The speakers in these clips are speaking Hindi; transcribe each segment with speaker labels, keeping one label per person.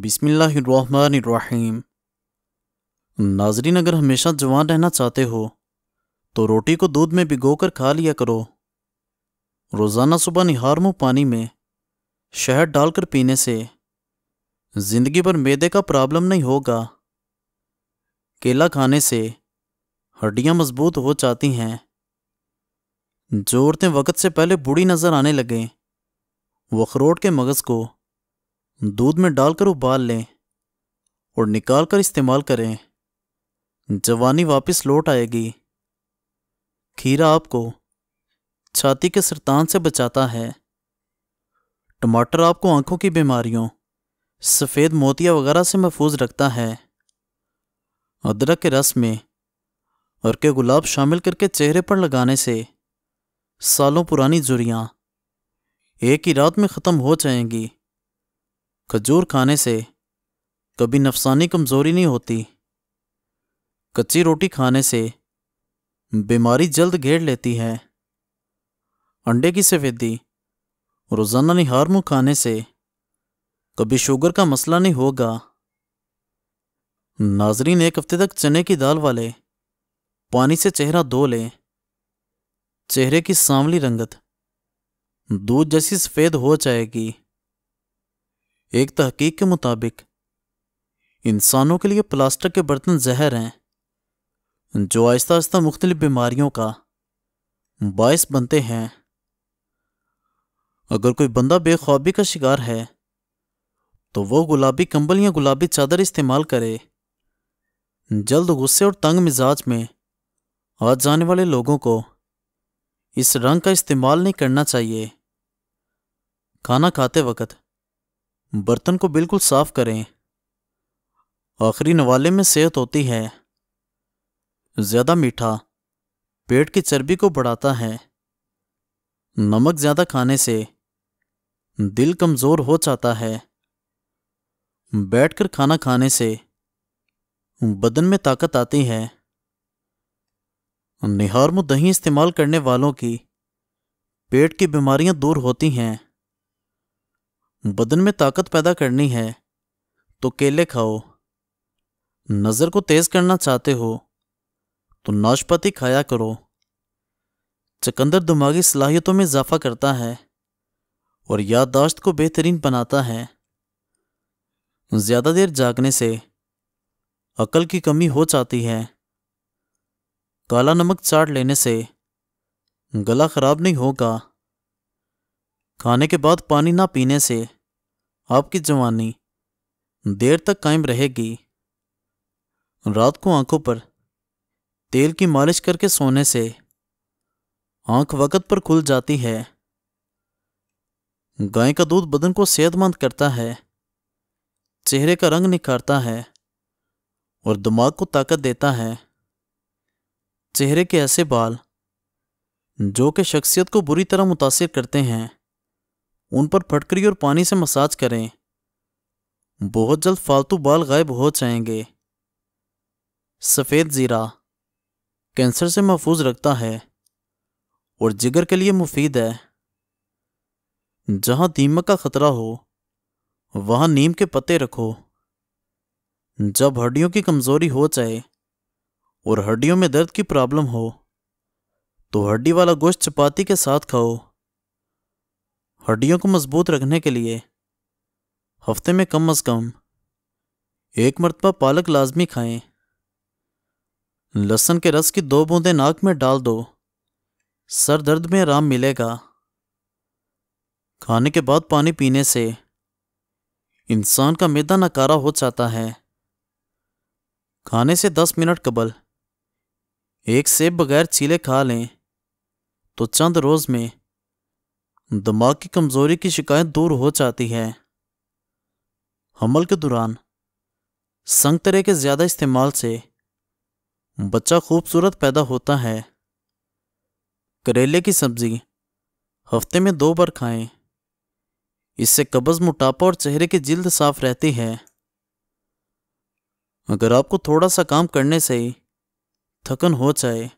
Speaker 1: बिसमीम नाजरीन अगर हमेशा जवान रहना चाहते हो तो रोटी को दूध में भिगोकर खा लिया करो रोज़ाना सुबह निहार मुँह पानी में शहद डालकर पीने से ज़िंदगी भर मैदे का प्रॉब्लम नहीं होगा केला खाने से हड्डियां मजबूत हो जाती हैं जोरते वक़्त से पहले बूढ़ी नज़र आने लगें वो अखरोट के मगज़ को दूध में डालकर उबाल लें और निकाल कर इस्तेमाल करें जवानी वापस लौट आएगी खीरा आपको छाती के सरतान से बचाता है टमाटर आपको आंखों की बीमारियों सफ़ेद मोतिया वगैरह से महफूज रखता है अदरक के रस में और के गुलाब शामिल करके चेहरे पर लगाने से सालों पुरानी जुड़ियाँ एक ही रात में ख़त्म हो जाएंगी खजूर खाने से कभी नफसानी कमज़ोरी नहीं होती कच्ची रोटी खाने से बीमारी जल्द घेर लेती है अंडे की सफ़ेदी रोज़ाना निहार मुँह खाने से कभी शुगर का मसला नहीं होगा नाजरीन एक हफ्ते तक चने की दाल वाले पानी से चेहरा धो ले चेहरे की सांवली रंगत दूध जैसी सफ़ेद हो जाएगी एक तहकीक के मुताबिक इंसानों के लिए प्लास्टिक के बर्तन जहर हैं जो आहिस्ता आहिस्ता मुख्तलिफ बीमारियों का बायस बनते हैं अगर कोई बंदा बेखौबी का शिकार है तो वह गुलाबी कंबल या गुलाबी चादर इस्तेमाल करे जल्द गुस्से और तंग मिजाज में आ जाने वाले लोगों को इस रंग का इस्तेमाल नहीं करना चाहिए खाना खाते वक्त बर्तन को बिल्कुल साफ करें आखिरी नवाले में सेहत होती है ज़्यादा मीठा पेट की चर्बी को बढ़ाता है नमक ज़्यादा खाने से दिल कमज़ोर हो जाता है बैठकर खाना खाने से बदन में ताकत आती है निहार में दही इस्तेमाल करने वालों की पेट की बीमारियां दूर होती हैं बदन में ताकत पैदा करनी है तो केले खाओ नज़र को तेज़ करना चाहते हो तो नाशपाती खाया करो चकंदर दिमागी सलाहियतों में इजाफा करता है और याददाश्त को बेहतरीन बनाता है ज़्यादा देर जागने से अकल की कमी हो जाती है काला नमक चाट लेने से गला ख़राब नहीं होगा खाने के बाद पानी ना पीने से आपकी जवानी देर तक कायम रहेगी रात को आंखों पर तेल की मालिश करके सोने से आंख वक़्त पर खुल जाती है गाय का दूध बदन को सेहतमंद करता है चेहरे का रंग निखारता है और दिमाग को ताकत देता है चेहरे के ऐसे बाल जो कि शख्सियत को बुरी तरह मुतासर करते हैं उन पर फटकरी और पानी से मसाज करें बहुत जल्द फालतू बाल गायब हो जाएंगे सफ़ेद ज़ीरा कैंसर से महफूज रखता है और जिगर के लिए मुफीद है जहां दीमक का ख़तरा हो वहां नीम के पत्ते रखो जब हड्डियों की कमज़ोरी हो जाए और हड्डियों में दर्द की प्रॉब्लम हो तो हड्डी वाला गोश्त चपाती के साथ खाओ हड्डियों को मजबूत रखने के लिए हफ्ते में कम अज़ कम एक मरतबा पालक लाजमी खाएं लहसन के रस की दो बूंदें नाक में डाल दो सर दर्द में आराम मिलेगा खाने के बाद पानी पीने से इंसान का मैदा नकारा हो जाता है खाने से दस मिनट कबल एक सेब बगैर चीले खा लें तो चंद रोज़ में दिमाग की कमज़ोरी की शिकायत दूर हो जाती है हमल के दौरान संगतरे के ज़्यादा इस्तेमाल से बच्चा खूबसूरत पैदा होता है करेले की सब्ज़ी हफ्ते में दो बार खाएं इससे कब्ज़ मोटापा और चेहरे की जिल्द साफ रहती है अगर आपको थोड़ा सा काम करने से ही थकन हो जाए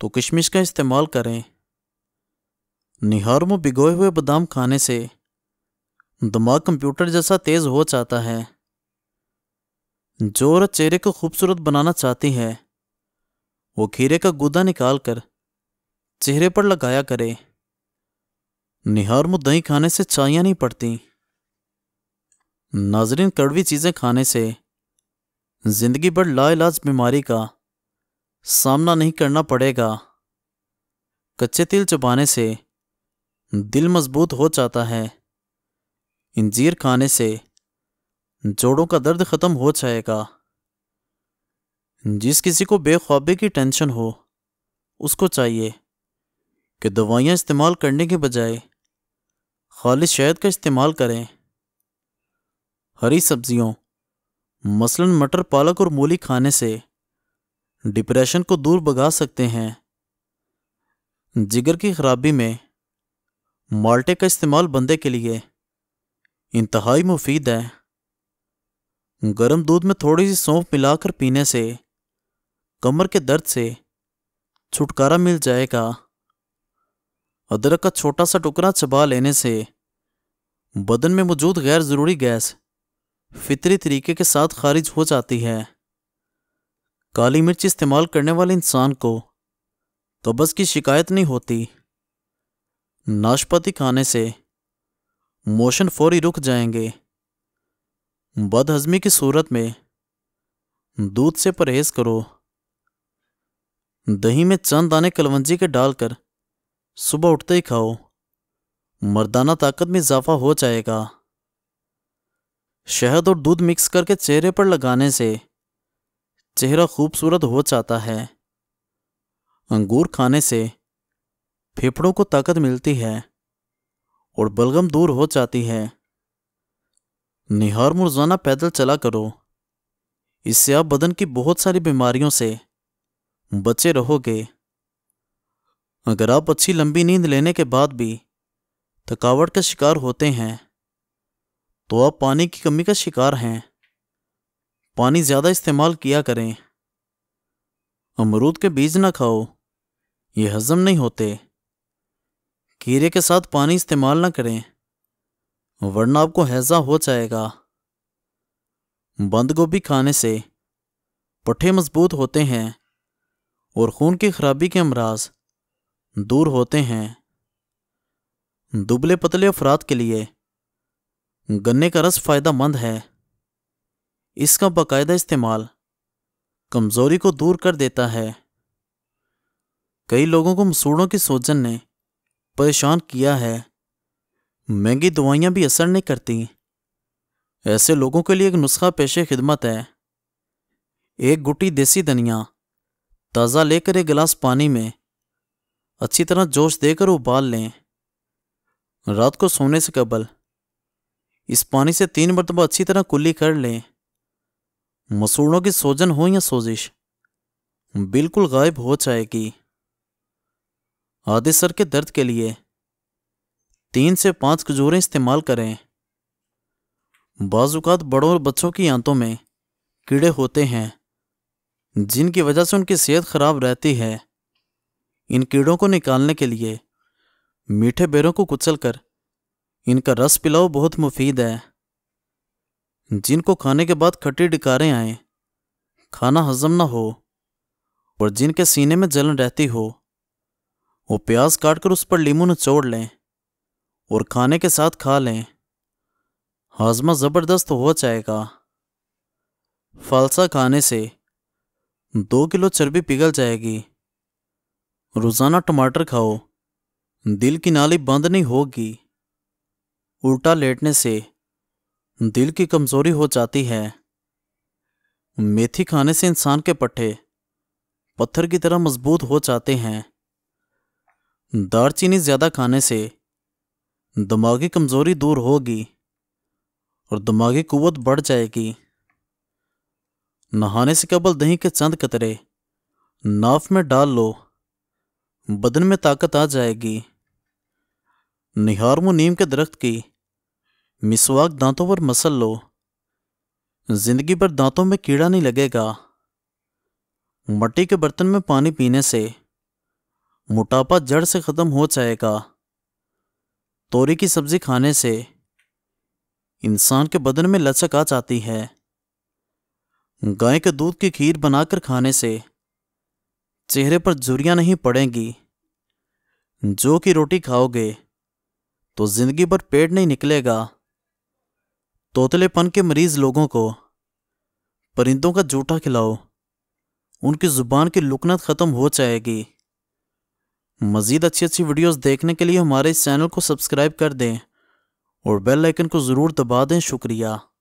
Speaker 1: तो किशमिश का इस्तेमाल करें निहार में भिगोए हुए बादाम खाने से दिमाग कंप्यूटर जैसा तेज हो जाता है जो औरत चेहरे को खूबसूरत बनाना चाहती है वो खीरे का गुदा निकाल कर चेहरे पर लगाया करे निहार में दही खाने से चाइया नहीं पड़ती नाजरीन कड़वी चीज़ें खाने से ज़िंदगी भर लाइलाज बीमारी का सामना नहीं करना पड़ेगा कच्चे तिल चबाने से दिल मजबूत हो जाता है इंजीर खाने से जोड़ों का दर्द ख़त्म हो जाएगा जिस किसी को बेख्वाबी की टेंशन हो उसको चाहिए कि दवाइयाँ इस्तेमाल करने के बजाय खालिश शहद का इस्तेमाल करें हरी सब्जियों मसलन मटर पालक और मूली खाने से डिप्रेशन को दूर भगा सकते हैं जिगर की खराबी में माल्टे का इस्तेमाल बंदे के लिए इंतहाई मुफीद है गर्म दूध में थोड़ी सी सौंफ मिलाकर पीने से कमर के दर्द से छुटकारा मिल जाएगा अदरक का छोटा सा टुकड़ा चबा लेने से बदन में मौजूद गैर ज़रूरी गैस फितरी तरीके के साथ खारिज हो जाती है काली मिर्च इस्तेमाल करने वाले इंसान को कब्ज़ की शिकायत नहीं होती नाशपाती खाने से मोशन फौरी रुक जाएंगे बदहजमी की सूरत में दूध से परहेज करो दही में चंद दाने कलवंजी के डालकर सुबह उठते ही खाओ मर्दाना ताकत में इजाफा हो जाएगा शहद और दूध मिक्स करके चेहरे पर लगाने से चेहरा खूबसूरत हो जाता है अंगूर खाने से फेफड़ों को ताकत मिलती है और बलगम दूर हो जाती है निहार मुरजाना पैदल चला करो इससे आप बदन की बहुत सारी बीमारियों से बचे रहोगे अगर आप अच्छी लंबी नींद लेने के बाद भी थकावट का शिकार होते हैं तो आप पानी की कमी का शिकार हैं पानी ज़्यादा इस्तेमाल किया करें अमरूद के बीज ना खाओ ये हजम नहीं होते कीरे के साथ पानी इस्तेमाल ना करें वरना आपको हैजा हो जाएगा बंद गोभी खाने से पट्ठे मजबूत होते हैं और खून की खराबी के अमराज दूर होते हैं दुबले पतले अफराद के लिए गन्ने का रस फ़ायदा मंद है इसका बाकायदा इस्तेमाल कमज़ोरी को दूर कर देता है कई लोगों को मसूड़ों की सोजन ने परेशान किया है महंगी दवाइयां भी असर नहीं करती ऐसे लोगों के लिए एक नुस्खा पेशे खिदमत है एक गुटी देसी धनिया ताज़ा लेकर एक गिलास पानी में अच्छी तरह जोश देकर उबाल लें रात को सोने से कबल इस पानी से तीन मरतबा अच्छी तरह कुल्ली कर लें मसूड़ों की सोजन हो या सोजिश बिल्कुल गायब हो जाएगी आधे सर के दर्द के लिए तीन से पांच खजूरें इस्तेमाल करें बाज़ात बड़ों और बच्चों की आंतों में कीड़े होते हैं जिनकी वजह से उनकी सेहत ख़राब रहती है इन कीड़ों को निकालने के लिए मीठे बेरों को कुचल कर इनका रस पिलाओ बहुत मुफीद है जिनको खाने के बाद खट्टी डिकारें आए खाना हजम ना हो और जिनके सीने में जलन रहती हो वो प्याज काट कर उस पर लीमू निचोड़ लें और खाने के साथ खा लें हाजमा ज़बरदस्त हो जाएगा फालसा खाने से दो किलो चर्बी पिघल जाएगी रोज़ाना टमाटर खाओ दिल की नाली बंद नहीं होगी उल्टा लेटने से दिल की कमज़ोरी हो जाती है मेथी खाने से इंसान के पट्टे पत्थर की तरह मजबूत हो जाते हैं दारचीनी ज़्यादा खाने से दिमागी कमज़ोरी दूर होगी और दिमागी कुवत बढ़ जाएगी नहाने से कबल दही के चंद कतरे नाफ में डाल लो बदन में ताकत आ जाएगी निहार मु नीम के दरख्त की मिसवाक दांतों पर मसल लो जिंदगी भर दांतों में कीड़ा नहीं लगेगा मट्टी के बर्तन में पानी पीने से मोटापा जड़ से ख़त्म हो जाएगा तोरी की सब्ज़ी खाने से इंसान के बदन में लचक आ जाती है गाय के दूध की खीर बनाकर खाने से चेहरे पर जुरियां नहीं पड़ेंगी जो कि रोटी खाओगे तो जिंदगी भर पेट नहीं निकलेगा तोतलेपन के मरीज लोगों को परिंदों का जूठा खिलाओ उनकी ज़ुबान की लुकनत ख़त्म हो जाएगी मज़ीद अच्छी अच्छी वीडियोस देखने के लिए हमारे इस चैनल को सब्सक्राइब कर दें और बेल आइकन को ज़रूर दबा दें शुक्रिया